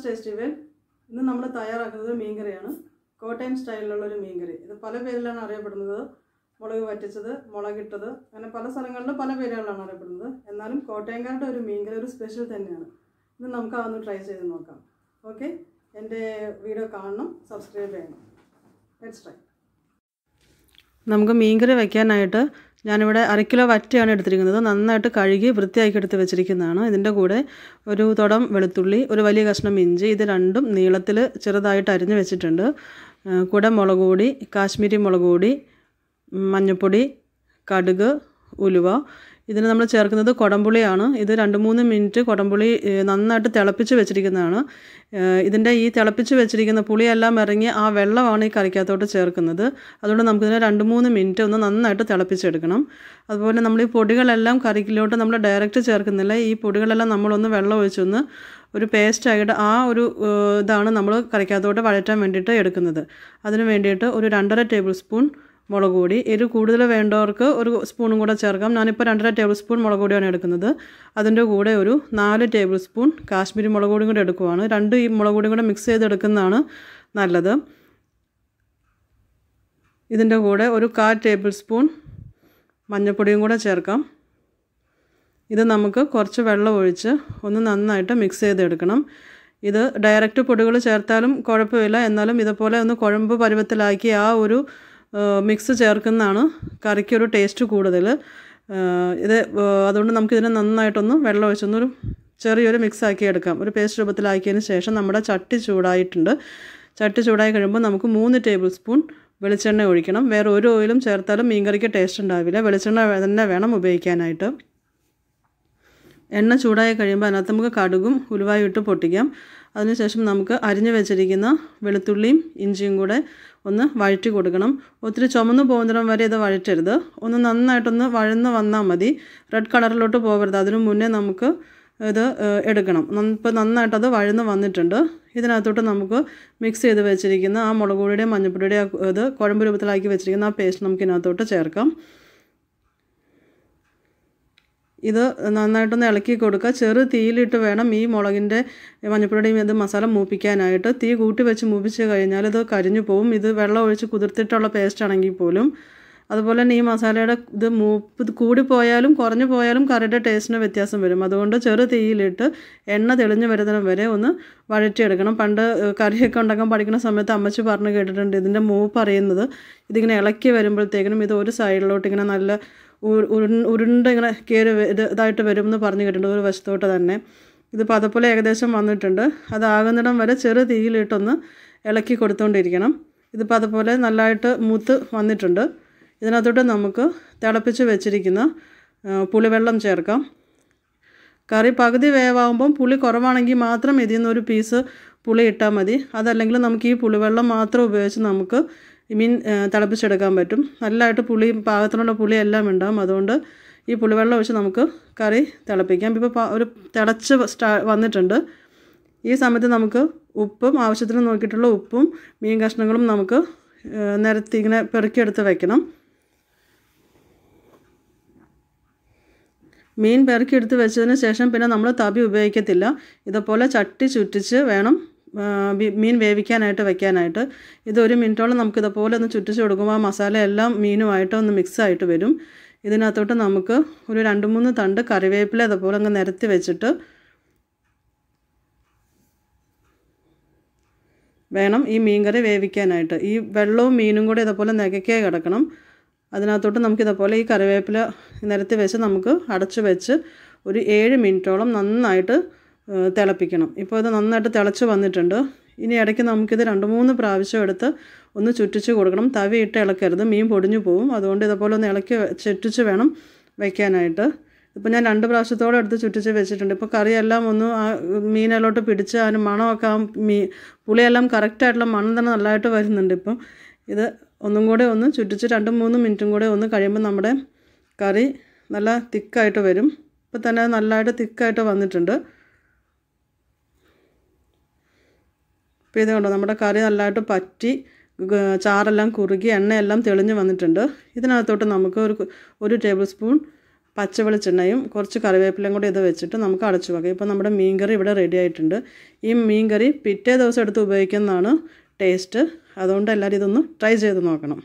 welcomes taste ഇവൻ ഇന്ന് നമ്മൾ തയ്യാറാക്കുന്നത് മീൻകറിയാണ് കോട്ടയം സ്റ്റൈലിലുള്ള ഒരു മീൻകറി ഇത് പല പേരിലാണ് അറിയപ്പെടുന്നത് മുളക് വറ്റിച്ചത് മുളകിട്ടത് അങ്ങനെ പല സ്ഥലങ്ങളിലും പല പേരുകളിലാണ് അറിയപ്പെടുന്നത് എന്നാലും കോട്ടയംകാരുടെ ഒരു മീൻകറി ഒരു സ്പെഷ്യൽ തന്നെയാണ് ഇത് നമുക്ക് അതൊന്ന് ട്രൈ ചെയ്ത് നോക്കാം ഓക്കെ എൻ്റെ വീഡിയോ കാണണം സബ്സ്ക്രൈബ് ചെയ്യണം ലെറ്റ്സ് ട്രൈ നമുക്ക് മീൻകറി വയ്ക്കാനായിട്ട് ഞാനിവിടെ അര കിലോ വറ്റയാണ് എടുത്തിരിക്കുന്നത് നന്നായിട്ട് കഴുകി വൃത്തിയാക്കി എടുത്ത് വെച്ചിരിക്കുന്നതാണ് ഇതിൻ്റെ കൂടെ ഒരു തുടം വെളുത്തുള്ളി ഒരു വലിയ കഷ്ണം ഇഞ്ചി ഇത് രണ്ടും നീളത്തിൽ ചെറുതായിട്ട് അരിഞ്ഞ് വെച്ചിട്ടുണ്ട് കൂടെ മുളക് കാശ്മീരി മുളക് കൂടി മഞ്ഞൾപ്പൊടി കടുക് ഉലുവ ഇതിന് നമ്മൾ ചേർക്കുന്നത് കുടംപുളിയാണ് ഇത് രണ്ട് മൂന്ന് മിനിറ്റ് കുടംപുളി നന്നായിട്ട് തിളപ്പിച്ച് വെച്ചിരിക്കുന്നതാണ് ഇതിൻ്റെ ഈ തിളപ്പിച്ച് വെച്ചിരിക്കുന്ന പുളിയെല്ലാം ഇറങ്ങി ആ വെള്ളമാണ് ഈ കറിക്കകത്തോട്ട് ചേർക്കുന്നത് അതുകൊണ്ട് നമുക്കിതിനെ രണ്ട് മൂന്ന് മിനിറ്റ് ഒന്ന് നന്നായിട്ട് തിളപ്പിച്ചെടുക്കണം അതുപോലെ നമ്മൾ ഈ പൊടികളെല്ലാം കറിക്കിലോട്ട് നമ്മൾ ഡയറക്റ്റ് ചേർക്കുന്നില്ല ഈ പൊടികളെല്ലാം നമ്മളൊന്ന് വെള്ളം ഒഴിച്ചൊന്ന് ഒരു പേസ്റ്റായിട്ട് ആ ഒരു ഇതാണ് നമ്മൾ കറിക്കകത്തോട്ട് വഴറ്റാൻ വേണ്ടിയിട്ട് എടുക്കുന്നത് അതിന് വേണ്ടിയിട്ട് ഒരു രണ്ടര ടേബിൾ സ്പൂൺ മുളക് പൊടി എരിവ് കൂടുതൽ വേണ്ടവർക്ക് ഒരു സ്പൂണും കൂടെ ചേർക്കാം ഞാനിപ്പോൾ രണ്ടര ടേബിൾ സ്പൂൺ മുളക് പൊടിയാണ് എടുക്കുന്നത് അതിൻ്റെ കൂടെ ഒരു നാല് ടേബിൾ സ്പൂൺ കാശ്മീരി മുളക് പൊടിയും കൂടെ എടുക്കുവാണ് രണ്ട് ഈ മുളക് പൊടിയും കൂടെ മിക്സ് ചെയ്തെടുക്കുന്നതാണ് നല്ലത് ഇതിൻ്റെ കൂടെ ഒരു കാൽ ടേബിൾ സ്പൂൺ മഞ്ഞൾപ്പൊടിയും കൂടെ ചേർക്കാം ഇത് നമുക്ക് കുറച്ച് വെള്ളം ഒഴിച്ച് ഒന്ന് നന്നായിട്ട് മിക്സ് ചെയ്തെടുക്കണം ഇത് ഡയറക്റ്റ് പൊടികൾ ചേർത്താലും കുഴപ്പമില്ല എന്നാലും ഇതുപോലെ ഒന്ന് കുഴമ്പ് പരുവത്തിലാക്കി ആ ഒരു മിക്സ് ചേർക്കുന്നതാണ് കറിക്കൊരു ടേസ്റ്റ് കൂടുതൽ ഇത് അതുകൊണ്ട് നമുക്കിതിനെ നന്നായിട്ടൊന്ന് വെള്ളം ഒഴിച്ചൊന്നൊരു ചെറിയൊരു മിക്സാക്കി എടുക്കാം ഒരു പേസ്റ്റ് രൂപത്തിലാക്കിയതിന് ശേഷം നമ്മുടെ ചട്ടി ചൂടായിട്ടുണ്ട് ചട്ടി ചൂടായി കഴിയുമ്പോൾ നമുക്ക് മൂന്ന് ടേബിൾ സ്പൂൺ വെളിച്ചെണ്ണ ഒഴിക്കണം വേറെ ഒരു ഓയിലും ചേർത്താലും മീൻകറിക്ക് ടേസ്റ്റ് ഉണ്ടാവില്ല വെളിച്ചെണ്ണ തന്നെ വേണം ഉപയോഗിക്കാനായിട്ട് എണ്ണ ചൂടായി കഴിയുമ്പോൾ അതിനകത്ത് നമുക്ക് കടുകും ഉലുവായിട്ട് പൊട്ടിക്കാം അതിനുശേഷം നമുക്ക് അരിഞ്ഞു വെച്ചിരിക്കുന്ന വെളുത്തുള്ളിയും ഇഞ്ചിയും കൂടെ ഒന്ന് വഴറ്റി കൊടുക്കണം ഒത്തിരി ചുമന്നു പോകുന്നിടം വരെ ഇത് വഴറ്റരുത് ഒന്ന് നന്നായിട്ടൊന്ന് വഴന്ന് വന്നാൽ മതി റെഡ് കളറിലോട്ട് പോകരുത് അതിനു മുന്നേ നമുക്ക് ഇത് എടുക്കണം ഇപ്പോൾ നന്നായിട്ടത് വഴന്ന് വന്നിട്ടുണ്ട് ഇതിനകത്തോട്ട് നമുക്ക് മിക്സ് ചെയ്ത് വെച്ചിരിക്കുന്ന ആ മുളക് പൊടിയുടെയും മഞ്ഞൾപ്പൊടിയുടെയും ഇത് കുഴമ്പ് രൂപത്തിലാക്കി വെച്ചിരിക്കുന്ന ആ പേസ്റ്റ് നമുക്ക് ഇതിനകത്തോട്ട് ചേർക്കാം ഇത് നന്നായിട്ടൊന്ന് ഇളക്കി കൊടുക്കുക ചെറു തീയിലിട്ട് വേണം ഈ മുളകിൻ്റെ മഞ്ഞപ്പൊടിയുടെയും ഇത് മസാല മൂപ്പിക്കാനായിട്ട് തീ കൂട്ടി വെച്ച് മൂപ്പിച്ച് കഴിഞ്ഞാൽ ഇത് കരിഞ്ഞു പോവും ഇത് വെള്ളം ഒഴിച്ച് കുതിർത്തിട്ടുള്ള പേസ്റ്റ് ആണെങ്കിൽ പോലും അതുപോലെ തന്നെ ഈ മസാലയുടെ ഇത് മൂപ്പ് കൂടിപ്പോയാലും കുറഞ്ഞു പോയാലും കറിയുടെ ടേസ്റ്റിന് വ്യത്യാസം വരും അതുകൊണ്ട് ചെറു തീയിലിട്ട് എണ്ണ തെളിഞ്ഞു വരുന്ന വരെ ഒന്ന് വഴറ്റിയെടുക്കണം പണ്ട് കറിയൊക്കെ ഉണ്ടാക്കാൻ പഠിക്കുന്ന സമയത്ത് അമ്മച്ചി പറഞ്ഞ് കേട്ടിട്ടുണ്ട് ഇതിൻ്റെ മൂപ്പ് അറിയുന്നത് ഇതിങ്ങനെ ഇളക്കി വരുമ്പോഴത്തേക്കിനും ഇത് ഒരു സൈഡിലോട്ട് ഇങ്ങനെ നല്ല ഉരുണ്ട് ഇങ്ങനെ കയറി ഇതായിട്ട് വരും എന്ന് പറഞ്ഞു കേട്ടിട്ടുണ്ട് ഒരു വശത്തോട്ട് തന്നെ ഇത് പതപ്പോലെ ഏകദേശം വന്നിട്ടുണ്ട് അതാകുന്നിടം വരെ ചെറു തീയിലിട്ടൊന്ന് ഇളക്കി കൊടുത്തുകൊണ്ടിരിക്കണം ഇതിപ്പോൾ അതുപോലെ നല്ലതായിട്ട് മൂത്ത് വന്നിട്ടുണ്ട് ഇതിനകത്തോട്ട് നമുക്ക് തിളപ്പിച്ച് വെച്ചിരിക്കുന്ന പുളിവെള്ളം ചേർക്കാം കറി പകുതി വേവാകുമ്പം പുളി കുറവാണെങ്കിൽ മാത്രം ഇതിൽ നിന്നൊരു പീസ് പുളി ഇട്ടാൽ മതി അതല്ലെങ്കിൽ നമുക്ക് ഈ പുളിവെള്ളം മാത്രം ഉപയോഗിച്ച് നമുക്ക് മീൻ തിളപ്പിച്ചെടുക്കാൻ പറ്റും നല്ലതായിട്ട് പുളി പാകത്തിനുള്ള പുളിയെല്ലാം ഉണ്ടാകും അതുകൊണ്ട് ഈ പുളിവെള്ളം ഒഴിച്ച് നമുക്ക് കറി തിളപ്പിക്കാം ഇപ്പോൾ ഒരു തിളച്ച് സ്റ്റാ വന്നിട്ടുണ്ട് ഈ സമയത്ത് നമുക്ക് ഉപ്പും ആവശ്യത്തിന് നോക്കിയിട്ടുള്ള ഉപ്പും മീൻ കഷ്ണങ്ങളും നമുക്ക് നിരത്തി ഇങ്ങനെ പെറുക്കിയെടുത്ത് വയ്ക്കണം മീൻ എടുത്ത് വെച്ചതിന് ശേഷം പിന്നെ നമ്മൾ തവി ഉപയോഗിക്കത്തില്ല ഇതുപോലെ ചട്ടി ചുറ്റിച്ച് വേണം മീൻ വേവിക്കാനായിട്ട് വെക്കാനായിട്ട് ഇതൊരു മിനിറ്റോളം നമുക്കിതുപോലെ ഒന്ന് ചുറ്റിച്ച് കൊടുക്കുമ്പോൾ ആ മസാല എല്ലാം മീനുമായിട്ട് ഒന്ന് മിക്സായിട്ട് വരും ഇതിനകത്തോട്ട് നമുക്ക് ഒരു രണ്ട് മൂന്ന് തണ്ട് കറിവേപ്പില ഇതുപോലെ അങ്ങ് നിരത്തി വെച്ചിട്ട് വേണം ഈ മീൻ കറി വേവിക്കാനായിട്ട് ഈ വെള്ളവും മീനും കൂടെ ഇതുപോലെ നികക്കേ കിടക്കണം അതിനകത്തോട്ട് നമുക്കിതേപോലെ ഈ കറിവേപ്പില നിരത്തി വെച്ച് നമുക്ക് അടച്ച് വെച്ച് ഒരു ഏഴ് മിനിറ്റോളം നന്നായിട്ട് തിളപ്പിക്കണം ഇപ്പോൾ ഇത് നന്നായിട്ട് തിളച്ച് വന്നിട്ടുണ്ട് ഇനി ഇടയ്ക്ക് നമുക്കിത് രണ്ട് മൂന്ന് പ്രാവശ്യം എടുത്ത് ഒന്ന് ചുറ്റിച്ച് കൊടുക്കണം തവി ഇട്ട് ഇളക്കരുത് മീൻ പൊടിഞ്ഞു പോകും അതുകൊണ്ട് ഇതേപോലെ ഒന്ന് ഇളക്കി ചുറ്റിച്ച് വേണം വയ്ക്കാനായിട്ട് ഇപ്പോൾ ഞാൻ രണ്ട് പ്രാവശ്യത്തോടെ എടുത്ത് ചുറ്റിച്ച് വെച്ചിട്ടുണ്ട് ഇപ്പോൾ കറിയെല്ലാം ഒന്ന് ആ മീനെല്ലോട്ട് പിടിച്ച് അതിന് മണമൊക്കെ ആ മീ പുളിയെല്ലാം കറക്റ്റായിട്ടുള്ള മണം തന്നെ നല്ലതായിട്ട് വരുന്നുണ്ട് ഇപ്പം ഇത് ഒന്നും കൂടെ ഒന്ന് ചുറ്റിച്ച് രണ്ടും മൂന്നും മിനിറ്റും കൂടെ ഒന്ന് കഴിയുമ്പോൾ നമ്മുടെ കറി നല്ല തിക്കായിട്ട് വരും ഇപ്പം തന്നെ നല്ലതായിട്ട് തിക്കായിട്ട് വന്നിട്ടുണ്ട് ഇപ്പോൾ ഇത് കണ്ടോ നമ്മുടെ കറി നല്ലതായിട്ട് പറ്റി ചാറെല്ലാം കുറുകി എണ്ണയെല്ലാം തെളിഞ്ഞ് വന്നിട്ടുണ്ട് ഇതിനകത്തോട്ട് നമുക്ക് ഒരു ഒരു ടേബിൾ സ്പൂൺ പച്ചവെളിച്ചെണ്ണയും കുറച്ച് കറിവേപ്പിലയും കൂടി ഇത് വെച്ചിട്ട് നമുക്ക് അടച്ചു വെക്കാം ഇപ്പോൾ നമ്മുടെ മീൻകറി ഇവിടെ റെഡി ആയിട്ടുണ്ട് ഈ മീൻകറി പിറ്റേ ദിവസം എടുത്ത് ഉപയോഗിക്കുന്നതാണ് ടേസ്റ്റ് അതുകൊണ്ട് എല്ലാവരും ഇതൊന്ന് ട്രൈ ചെയ്ത് നോക്കണം